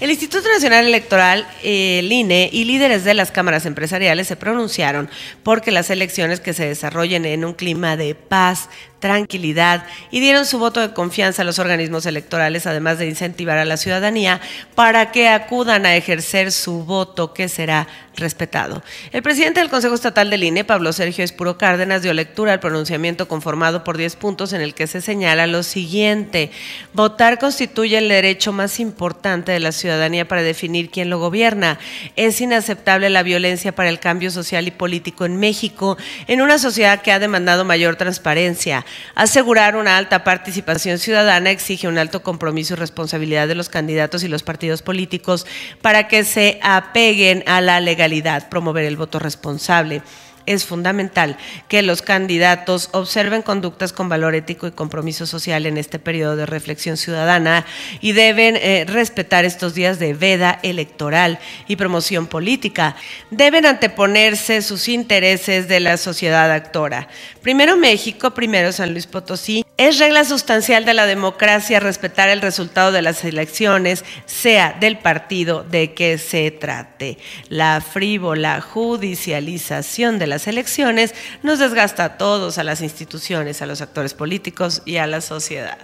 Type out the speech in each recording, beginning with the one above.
El Instituto Nacional Electoral, eh, el INE, y líderes de las cámaras empresariales se pronunciaron porque las elecciones que se desarrollen en un clima de paz, tranquilidad y dieron su voto de confianza a los organismos electorales, además de incentivar a la ciudadanía para que acudan a ejercer su voto, que será respetado. El presidente del Consejo Estatal del INE, Pablo Sergio Espuro Cárdenas, dio lectura al pronunciamiento conformado por 10 puntos en el que se señala lo siguiente. Votar constituye el derecho más importante de la ciudadanía para definir quién lo gobierna. Es inaceptable la violencia para el cambio social y político en México, en una sociedad que ha demandado mayor transparencia Asegurar una alta participación ciudadana exige un alto compromiso y responsabilidad de los candidatos y los partidos políticos para que se apeguen a la legalidad, promover el voto responsable es fundamental que los candidatos observen conductas con valor ético y compromiso social en este periodo de reflexión ciudadana y deben eh, respetar estos días de veda electoral y promoción política. Deben anteponerse sus intereses de la sociedad actora. Primero México, primero San Luis Potosí, es regla sustancial de la democracia respetar el resultado de las elecciones, sea del partido de que se trate. La frívola judicialización de las elecciones nos desgasta a todos, a las instituciones, a los actores políticos y a la sociedad.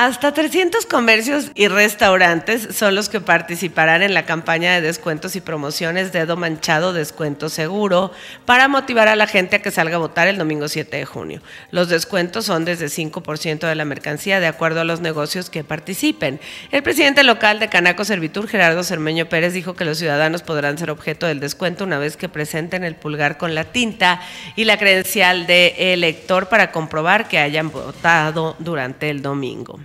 Hasta 300 comercios y restaurantes son los que participarán en la campaña de descuentos y promociones Dedo Manchado Descuento Seguro para motivar a la gente a que salga a votar el domingo 7 de junio. Los descuentos son desde 5% de la mercancía de acuerdo a los negocios que participen. El presidente local de Canaco Servitur, Gerardo Cermeño Pérez, dijo que los ciudadanos podrán ser objeto del descuento una vez que presenten el pulgar con la tinta y la credencial de elector para comprobar que hayan votado durante el domingo.